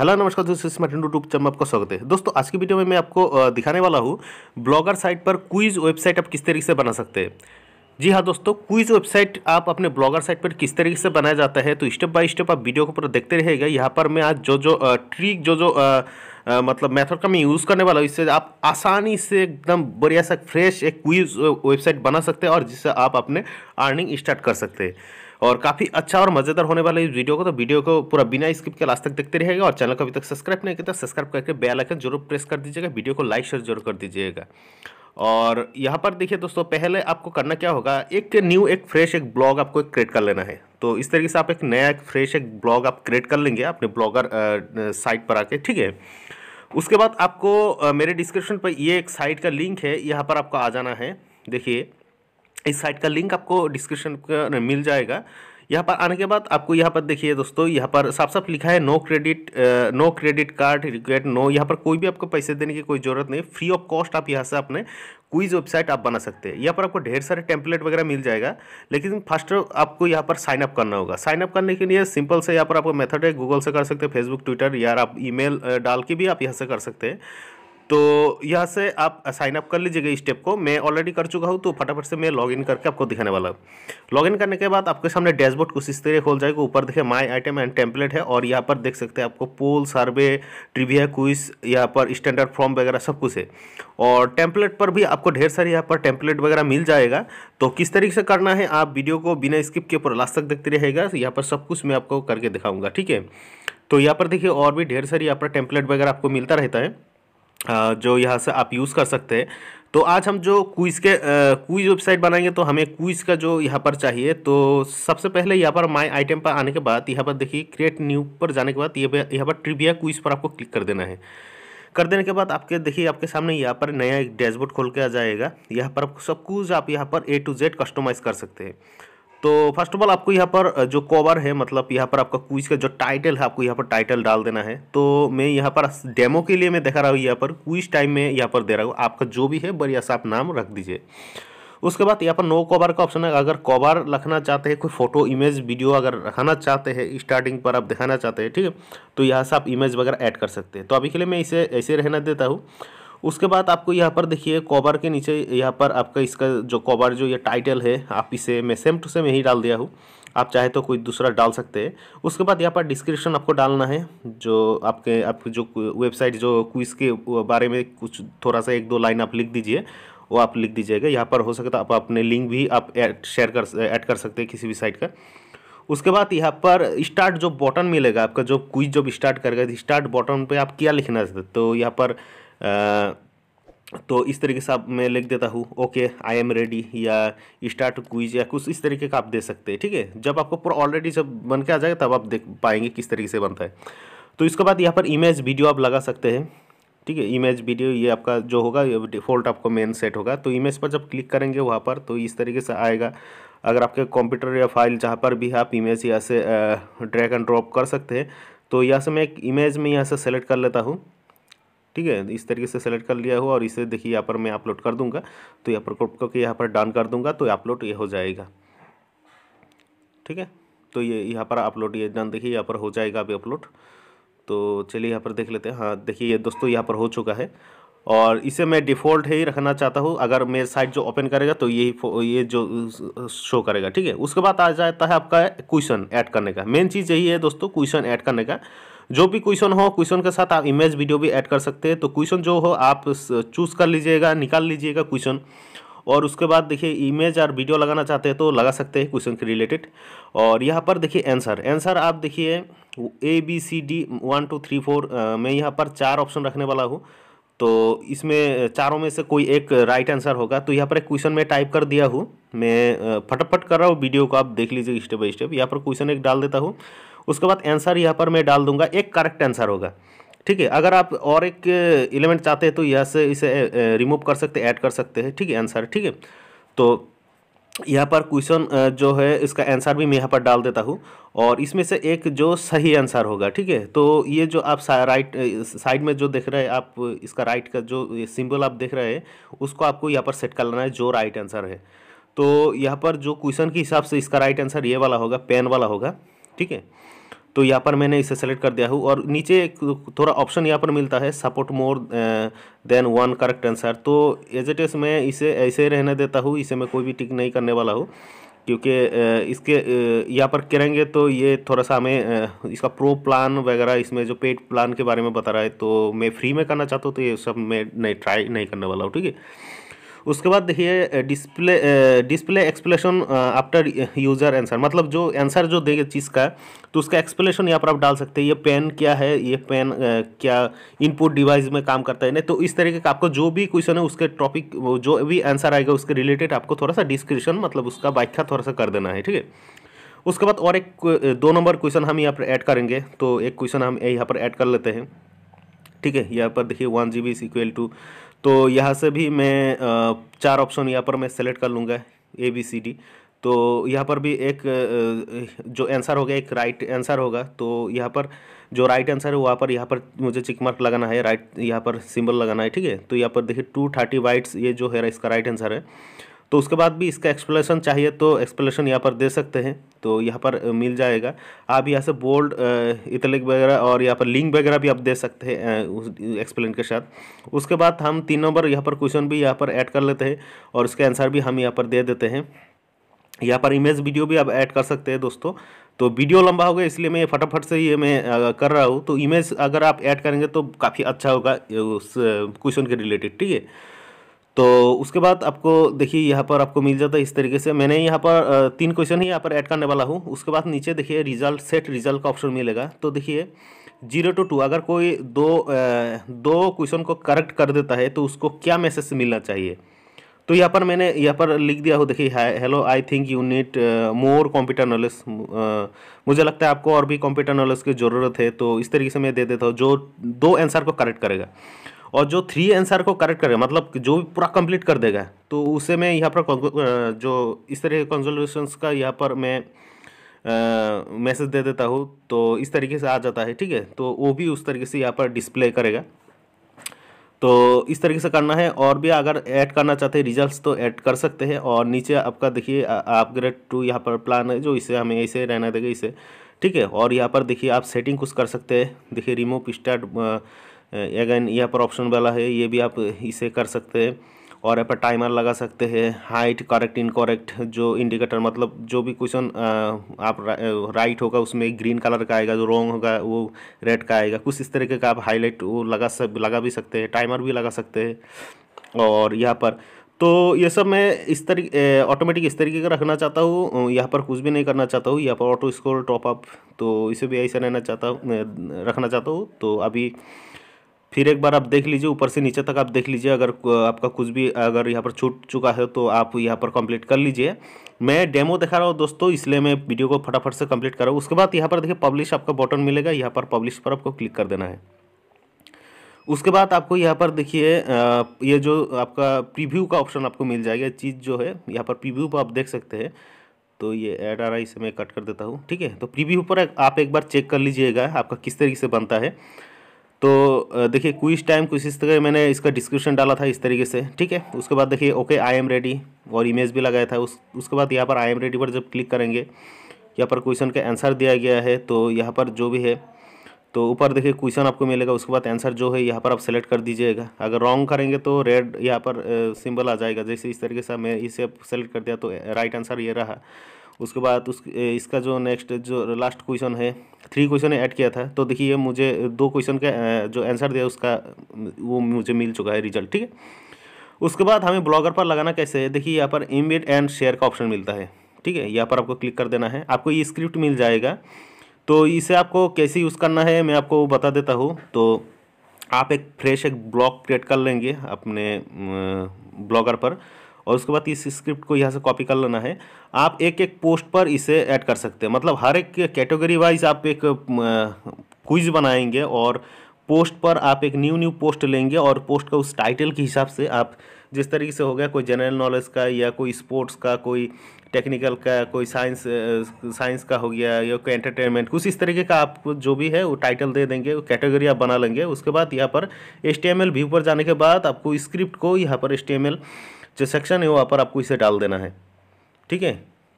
hello नमस्कार दोस्तों इसमें यूट्यूब चैनल में आपका स्वागत है दोस्तों आज की वीडियो में मैं आपको दिखाने वाला हूँ ब्लॉगर साइट पर क्विज वेबसाइट आप किस तरीके से बना सकते हैं जी हाँ दोस्तों क्विज वेबसाइट आप अपने ब्लॉगर साइट पर किस तरीके से बनाया जाता है तो स्टेप बाय स्टेप आप वीडियो को पूरा देखते रहेगा यहाँ पर मैं आज जो जो ट्रिक जो जो मतलब मेथड का मैं यूज़ करने वाला हूँ इससे आप आसानी से एकदम बढ़िया सा फ्रेश एक क्विज वेबसाइट बना सकते हैं और जिससे आप अपने अर्निंग स्टार्ट कर सकते हैं और काफ़ी अच्छा और मज़ेदार होने वाला इस वीडियो को तो वीडियो को पूरा बिना स्किप के लास्ट तक देखते रहेगा और चैनल को अभी तक सब्सक्राइब नहीं किया तो सब्सक्राइब करके बेल आइकन जरूर प्रेस कर दीजिएगा वीडियो को लाइक शेयर जरूर कर दीजिएगा और यहाँ पर देखिए दोस्तों पहले आपको करना क्या होगा एक न्यू एक फ्रेश एक ब्लॉग आपको एक क्रिएट कर लेना है तो इस तरीके से आप एक नया एक फ्रेश एक ब्लॉग आप क्रिएट कर लेंगे अपने ब्लॉगर साइट पर आके ठीक है उसके बाद आपको मेरे डिस्क्रिप्शन पर ये एक साइट का लिंक है यहाँ पर आपको आ जाना है देखिए इस साइट का लिंक आपको डिस्क्रिप्शन मिल जाएगा यहाँ पर आने के बाद आपको यहाँ पर देखिए दोस्तों यहाँ पर साफ साफ लिखा है no credit no credit card required no यहाँ पर कोई भी आपको पैसे देने की कोई ज़रूरत नहीं फ्री ऑफ कॉस्ट आप यहाँ से अपने क्विज वेबसाइट आप बना सकते हैं यहाँ पर आपको ढेर सारे टेम्पलेट वगैरह मिल जाएगा लेकिन फर्स्ट आपको यहाँ पर साइन अप करना होगा साइन अप करने के लिए सिंपल से यहाँ पर आपको मेथड है गूगल से कर सकते हैं फेसबुक ट्विटर या आप ईमेल डाल के भी आप यहाँ से कर सकते हैं तो यहाँ से आप साइन अप कर लीजिएगा इस स्टेप को मैं ऑलरेडी कर चुका हूँ तो फटाफट से मैं लॉगिन करके आपको दिखाने वाला हूँ लॉगिन करने के बाद आपके सामने डैशबोर्ड कुछ इस तरह खोल जाएगा ऊपर देखिए माय आइटम एंड टेम्पलेट है और यहाँ पर देख सकते हैं आपको पोल सर्वे ट्रिविया क्विज यहाँ पर स्टैंडर्ड फॉर्म वगैरह सब कुछ है और टेम्पलेट पर भी आपको ढेर सारे यहाँ पर टेम्पलेट वगैरह मिल जाएगा तो किस तरीके से करना है आप वीडियो को बिना स्किप के ऊपर लास्ट तक देखते रहेगा यहाँ पर सब कुछ मैं आपको करके दिखाऊँगा ठीक है तो यहाँ पर देखिए और भी ढेर सारी यहाँ पर टेम्पलेट वगैरह आपको मिलता रहता है जो यहाँ से आप यूज़ कर सकते हैं तो आज हम जो क्विज़ के क्विज़ वेबसाइट बनाएंगे तो हमें क्विज़ का जो यहाँ पर चाहिए तो सबसे पहले यहाँ पर माय आइटम पर आने के बाद यहाँ पर देखिए क्रिएट न्यू पर जाने के बाद ये यहाँ पर ट्रिविया क्विज़ पर आपको क्लिक कर देना है कर देने के बाद आपके देखिए आपके सामने यहाँ पर नया एक डैशबोर्ड खोल के आ जाएगा यहाँ पर सब कुछ आप यहाँ पर ए टू जेड कस्टमाइज़ कर सकते हैं तो फर्स्ट ऑफ ऑल आपको यहाँ पर जो कवर है मतलब यहाँ पर आपका क्विज का जो टाइटल है आपको यहाँ पर टाइटल डाल देना है तो मैं यहाँ पर डेमो के लिए मैं दिखा रहा हूँ यहाँ पर क्विज टाइम में यहाँ पर दे रहा हूँ आपका जो भी है बढ़िया सा आप नाम रख दीजिए उसके बाद यहाँ पर नो कवर का ऑप्शन है अगर कवर रखना चाहते हैं कोई फोटो इमेज वीडियो अगर रखना चाहते हैं स्टार्टिंग पर आप दिखाना चाहते हैं ठीक है तो यहाँ से आप इमेज वगैरह ऐड कर सकते हैं तो अभी के लिए मैं इसे ऐसे रहना देता हूँ उसके बाद आपको यहाँ पर देखिए कवर के नीचे यहाँ पर आपका इसका जो कवर जो ये टाइटल है आप इसे मैं सेम टू सेम यही डाल दिया हूँ आप चाहे तो कोई दूसरा डाल सकते हैं उसके बाद यहाँ पर डिस्क्रिप्शन आपको डालना है जो आपके आपके जो वेबसाइट जो क्विज़ के बारे में कुछ थोड़ा सा एक दो लाइन आप लिख दीजिए वो आप लिख दीजिएगा यहाँ पर हो सकता है आप अपने लिंक भी आप शेयर कर ऐड कर सकते हैं किसी भी साइट का उसके बाद यहाँ पर स्टार्ट जो बटन मिलेगा आपका जो क्विज जब स्टार्ट करेगा स्टार्ट बटन पे आप क्या लिखना है तो यहाँ पर तो इस तरीके से आप मैं लिख देता हूँ ओके आई एम रेडी या स्टार्ट क्विज या कुछ इस तरीके का आप दे सकते हैं ठीक है जब आपको पूरा ऑलरेडी जब बन के आ जाएगा तब आप देख पाएंगे किस तरीके से बनता है तो इसके बाद यहाँ पर इमेज वीडियो आप लगा सकते हैं ठीक है इमेज वीडियो ये आपका जो होगा ये डिफ़ॉल्ट आपको मेन सेट होगा तो इमेज पर जब क्लिक करेंगे वहाँ पर तो इस तरीके से आएगा अगर आपके कंप्यूटर या फाइल जहाँ पर भी आप इमेज यहाँ से ड्रैग एंड ड्रॉप कर सकते हैं तो यहाँ से मैं एक इमेज में यहाँ से सेलेक्ट कर लेता हूँ ठीक है इस तरीके से सेलेक्ट कर लिया हुआ और इसे देखिए यहाँ पर मैं अपलोड कर दूंगा तो यहाँ पर कॉपी करके यहाँ पर डन कर दूंगा तो अपलोड ये हो जाएगा ठीक है तो ये यहाँ पर अपलोड ये डन देखिए यहाँ पर हो जाएगा अभी अपलोड तो चलिए यहाँ पर देख लेते हैं हाँ देखिए ये दोस्तों यहाँ पर हो चुका है और इसे मैं डिफ़ॉल्ट ही रखना चाहता हूँ अगर मेरे साइट जो ओपन करेगा तो यही ये जो शो करेगा ठीक है उसके बाद आ जाता है आपका क्वेश्चन ऐड करने का मेन चीज़ यही है दोस्तों क्वेश्चन ऐड करने का जो भी क्वेश्चन हो क्वेश्चन के साथ आप इमेज वीडियो भी ऐड कर सकते हैं तो क्वेश्चन जो हो आप चूज़ कर लीजिएगा निकाल लीजिएगा क्वेश्चन और उसके बाद देखिए इमेज और वीडियो लगाना चाहते हैं तो लगा सकते हैं क्वेश्चन के रिलेटेड और यहाँ पर देखिए आंसर आंसर आप देखिए A B C D one two three four मैं यहाँ पर चार ऑप्शन रखने वाला हूँ तो इसमें चारों में से कोई एक राइट आंसर होगा तो यहाँ पर एक क्वेश्चन मैं टाइप कर दिया हूँ मैं फटाफट कर रहा हूँ वीडियो को आप देख लीजिए स्टेप बाई स्टेप यहाँ पर क्वेश्चन एक डाल देता हूँ उसके बाद आंसर यहाँ पर मैं डाल दूंगा एक करेक्ट आंसर होगा ठीक है अगर आप और एक एलिमेंट चाहते हैं तो यहाँ से इसे रिमूव कर सकते ऐड कर सकते हैं ठीक है आंसर ठीक है तो यहाँ पर क्वेश्चन जो है इसका आंसर भी मैं यहाँ पर डाल देता हूँ और इसमें से एक जो सही आंसर होगा ठीक है तो ये जो आप राइट साइड में जो देख रहे हैं आप इसका राइट का जो सिंबल आप देख रहे हैं उसको आपको यहाँ पर सेट कर लेना है जो राइट आंसर है तो यहाँ पर जो क्वेश्चन के हिसाब से इसका राइट आंसर ये वाला होगा पेन वाला होगा ठीक है तो यहाँ पर मैंने इसे सेलेक्ट कर दिया हूँ और नीचे एक थोड़ा ऑप्शन यहाँ पर मिलता है support more than one correct answer तो एज एट इज़ मैं इसे ऐसे रहने देता हूँ इसे मैं कोई भी टिक नहीं करने वाला हूँ क्योंकि इसके यहाँ पर करेंगे तो ये थोड़ा सा हमें इसका प्रो प्लान वगैरह इसमें जो पेड प्लान के बारे में बता रहा है तो मैं फ्री में करना चाहता हूँ तो ये सब मैं नहीं ट्राई नहीं करने वाला हूँ ठीक है उसके बाद देखिए display display explanation after user answer मतलब जो आंसर जो देगा चीज़ का तो उसका एक्सप्लेशन यहाँ पर आप डाल सकते हैं ये पेन क्या है ये पेन क्या इनपुट डिवाइस में काम करता है नहीं तो इस तरीके का आपको जो भी क्वेश्चन है उसके टॉपिक जो भी आंसर आएगा उसके रिलेटेड आपको थोड़ा सा डिस्क्रिप्शन मतलब उसका व्याख्या थोड़ा सा कर देना है ठीक है उसके बाद और एक दो नंबर क्वेश्चन हम यहाँ पर ऐड करेंगे तो एक क्वेश्चन हम यहाँ पर ऐड कर लेते हैं ठीक है यहाँ पर देखिए one G B is equal to तो यहाँ से भी मैं चार ऑप्शन यहाँ पर मैं सेलेक्ट कर लूँगा ए बी सी डी तो यहाँ पर भी एक जो आंसर होगा एक राइट आंसर होगा तो यहाँ पर जो राइट आंसर है वहाँ पर यहाँ पर मुझे चिक मार्क लगाना है राइट यहाँ पर सिंबल लगाना है ठीक है तो यहाँ पर देखिए टू थर्टी वाइट्स ये जो है इसका राइट आंसर है तो उसके बाद भी इसका एक्सप्लेनेशन चाहिए तो एक्सप्लेनेशन यहाँ पर दे सकते हैं तो यहाँ पर मिल जाएगा आप यहाँ से बोल्ड इतलिक वगैरह और यहाँ पर लिंक वगैरह भी आप दे सकते हैं उस एक्सप्लेन के साथ उसके बाद हम तीन नंबर यहाँ पर क्वेश्चन भी यहाँ पर ऐड कर लेते हैं और उसके आंसर भी हम यहाँ पर दे देते हैं यहाँ पर इमेज वीडियो भी आप ऐड कर सकते हैं दोस्तों तो वीडियो लंबा होगा इसलिए मैं फटाफट से ये मैं कर रहा हूँ तो इमेज अगर आप ऐड करेंगे तो काफ़ी अच्छा होगा उस क्वेश्चन के रिलेटेड ठीक है तो उसके बाद आपको देखिए यहाँ पर आपको मिल जाता है इस तरीके से मैंने यहाँ पर तीन क्वेश्चन ही यहाँ पर ऐड करने वाला हूँ उसके बाद नीचे देखिए रिजल्ट सेट रिजल्ट का ऑप्शन मिलेगा तो देखिए जीरो टू टू अगर कोई दो दो क्वेश्चन को करेक्ट कर देता है तो उसको क्या मैसेज मिलना चाहिए तो यहाँ पर मैंने यहाँ पर लिख दिया हो देखिए hello I think you need more computer knowledge मुझे लगता है आपको और भी कंप्यूटर नॉलेज की ज़रूरत है तो इस तरीके से मैं दे देता हूँ जो दो आंसर को करेक्ट करेगा और जो थ्री आंसर को करेक्ट करेगा मतलब जो भी पूरा कंप्लीट कर देगा तो उसे मैं यहाँ पर जो इस तरह के कंसोलेशंस का यहाँ पर मैं मैसेज दे देता हूँ तो इस तरीके से आ जाता है ठीक है तो वो भी उस तरीके से यहाँ पर डिस्प्ले करेगा तो इस तरीके से करना है और भी अगर ऐड करना चाहते हैं रिजल्ट्स तो ऐड कर सकते हैं और नीचे आपका देखिए अपग्रेड टू यहाँ पर प्लान है जो इसे हमें ऐसे रहना देगा इसे ठीक है और यहाँ पर देखिए आप सेटिंग कुछ कर सकते हैं देखिए रिमूव स्टार्ट अगेन यहाँ पर ऑप्शन वाला है ये भी आप इसे कर सकते हैं और यहाँ पर टाइमर लगा सकते हैं हाइट करेक्ट इनकरेक्ट जो इंडिकेटर मतलब जो भी क्वेश्चन आप राइट होगा उसमें ग्रीन कलर का आएगा जो रॉन्ग होगा वो रेड का आएगा कुछ इस तरीके का आप हाईलाइट वो लगा सक लगा भी सकते हैं टाइमर भी लगा सकते हैं और यहाँ पर तो ये सब मैं इस तरीके ऑटोमेटिक इस तरीके का रखना चाहता हूँ यहाँ पर कुछ भी नहीं करना चाहता हूँ यहाँ पर ऑटो स्कोर टॉपअप तो इसे भी ऐसा रहना चाहता हूँ रखना चाहता हूँ तो अभी फिर एक बार आप देख लीजिए ऊपर से नीचे तक आप देख लीजिए अगर आपका कुछ भी अगर यहाँ पर छूट चुका है तो आप यहाँ पर कंप्लीट कर लीजिए मैं डेमो दिखा रहा हूँ दोस्तों इसलिए मैं वीडियो को फटाफट से कंप्लीट कर रहा हूँ उसके बाद यहाँ पर देखिए पब्लिश आपका बटन मिलेगा यहाँ पर पब्लिश पर आपको क्लिक कर देना है उसके बाद आपको यहाँ पर देखिए ये जो आपका प्रीव्यू का ऑप्शन आपको मिल जाएगा चीज़ जो है यहाँ पर प्रीव्यू पर आप देख सकते हैं तो ये एड आ रहा है इसे मैं कट कर देता हूँ ठीक है तो प्रीव्यू पर आप एक बार चेक कर लीजिएगा आपका किस तरीके से बनता है तो देखिए क्विज टाइम कुछ इस तरह मैंने इसका डिस्क्रिप्शन डाला था इस तरीके से ठीक है उसके बाद देखिए ओके आई एम रेडी और इमेज भी लगाया था उस उसके बाद यहाँ पर आई एम रेडी पर जब क्लिक करेंगे यहाँ पर क्वेश्चन का आंसर दिया गया है तो यहाँ पर जो भी है तो ऊपर देखिए क्वेश्चन आपको मिलेगा उसके बाद आंसर जो है यहाँ पर आप सेलेक्ट कर दीजिएगा अगर रॉन्ग करेंगे तो रेड यहाँ पर सिंबल आ जाएगा जैसे इस तरीके से मैं इसे सेलेक्ट कर दिया तो राइट आंसर ये रहा उसके बाद उस इसका जो नेक्स्ट जो लास्ट क्वेश्चन है थ्री क्वेश्चन ऐड किया था तो देखिए मुझे दो क्वेश्चन का जो आंसर दिया उसका वो मुझे मिल चुका है रिजल्ट ठीक है उसके बाद हमें ब्लॉगर पर लगाना कैसे है देखिए यहाँ पर इमेड एंड शेयर का ऑप्शन मिलता है ठीक है यहाँ पर आपको क्लिक कर देना है आपको ये स्क्रिप्ट मिल जाएगा तो इसे आपको कैसे यूज़ करना है मैं आपको बता देता हूँ तो आप एक फ्रेश एक ब्लॉग क्रिएट कर लेंगे अपने ब्लॉगर पर और उसके बाद इस स्क्रिप्ट को यहाँ से कॉपी कर लेना है आप एक एक पोस्ट पर इसे ऐड कर सकते हैं मतलब हर एक कैटेगरी वाइज आप एक क्विज बनाएंगे और पोस्ट पर आप एक न्यू न्यू पोस्ट लेंगे और पोस्ट का उस टाइटल के हिसाब से आप जिस तरीके से हो गया कोई जनरल नॉलेज का या कोई स्पोर्ट्स का कोई टेक्निकल का कोई साइंस साइंस का हो गया या कोई एंटरटेनमेंट कुछ इस तरीके का आप जो भी है वो टाइटल दे देंगे वो कैटेगरी आप बना लेंगे उसके बाद यहाँ पर एच टी व्यू पर जाने के बाद आपको स्क्रिप्ट को यहाँ पर एच टी जो सेक्शन है वहाँ पर आपको इसे डाल देना है ठीक है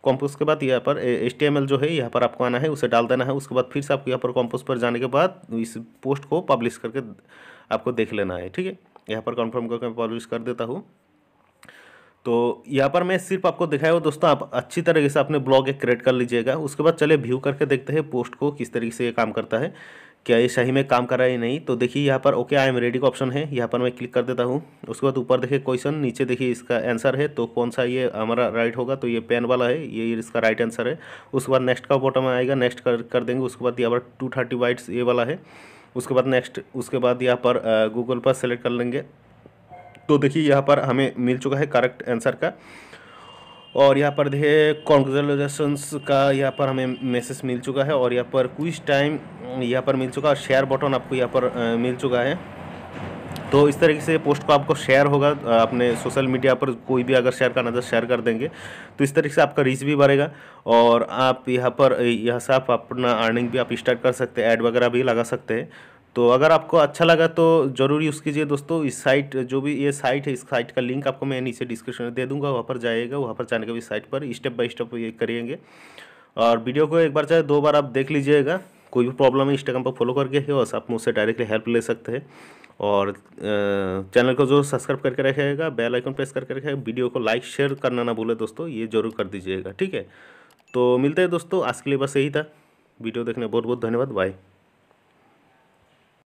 कॉम्पोस्ट के बाद यहाँ पर एच जो है यहाँ पर आपको आना है उसे डाल देना है उसके बाद फिर से आपको यहाँ पर कॉम्पोस्ट पर जाने के बाद इस पोस्ट को पब्लिश करके आपको देख लेना है ठीक है यहाँ पर कन्फर्म करके मैं पब्लिश कर देता हूँ तो यहाँ पर मैं सिर्फ आपको दिखाया हुआ दोस्तों आप अच्छी तरीके से अपने ब्लॉग एक क्रिएट कर लीजिएगा उसके बाद चले व्यू करके देखते हैं पोस्ट को किस तरीके से ये काम करता है क्या ये सही में काम कर रहा है नहीं तो देखिए यहाँ पर ओके आई एम रेडी का ऑप्शन है यहाँ पर मैं क्लिक कर देता हूँ उसके बाद ऊपर देखिए क्वेश्चन नीचे देखिए इसका आंसर है तो कौन सा ये हमारा राइट होगा तो ये पेन वाला है ये इसका राइट आंसर है उसके बाद नेक्स्ट का बॉटम आएगा नेक्स्ट कर कर देंगे उसके बाद यहाँ पर टू थर्टी वाइट्स ये वाला है उसके बाद नेक्स्ट उसके बाद यहाँ पर गूगल पर सेलेक्ट कर लेंगे तो देखिए यहाँ पर हमें मिल चुका है करेक्ट आंसर का और यहाँ पर देखिए कॉन्ग्रेचुलेसन्स का यहाँ पर हमें मैसेज मिल चुका है और यहाँ पर क्विज टाइम यहाँ पर मिल चुका है शेयर बटन आपको यहाँ पर मिल चुका है तो इस तरीके से पोस्ट को आपको शेयर होगा अपने सोशल मीडिया पर कोई भी अगर शेयर करना तो शेयर कर देंगे तो इस तरीके से आपका रीच भी बढ़ेगा और आप यहाँ पर यहाँ से आप अपना अर्निंग भी आप स्टार्ट कर सकते हैं ऐड वगैरह भी लगा सकते हैं तो अगर आपको अच्छा लगा तो ज़रूर यूज़ कीजिए दोस्तों इस साइट जो भी ये साइट है इस साइट का लिंक आपको मैं नीचे डिस्क्रिप्शन में दे दूंगा वहाँ पर जाइएगा वहाँ पर जाने के भी साइट पर स्टेप बाय स्टेप ये करेंगे और वीडियो को एक बार चाहे दो बार आप देख लीजिएगा कोई भी प्रॉब्लम है इंस्टाग्राम पर फॉलो करके है आप मुझसे डायरेक्टली हेल्प ले सकते हैं और चैनल को जरूर सब्सक्राइब करके रखेगा बेल आइकन प्रेस करके रखेगा वीडियो को लाइक शेयर करना ना भूले दोस्तों ये जरूर कर दीजिएगा ठीक है तो मिलते हैं दोस्तों आज के लिए बस यही था वीडियो देखने बहुत बहुत धन्यवाद बाय